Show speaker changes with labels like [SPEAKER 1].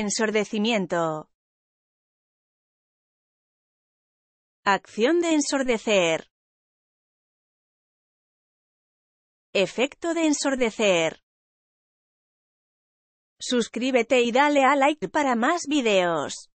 [SPEAKER 1] Ensordecimiento. Acción de ensordecer. Efecto de ensordecer. Suscríbete y dale a like para más videos.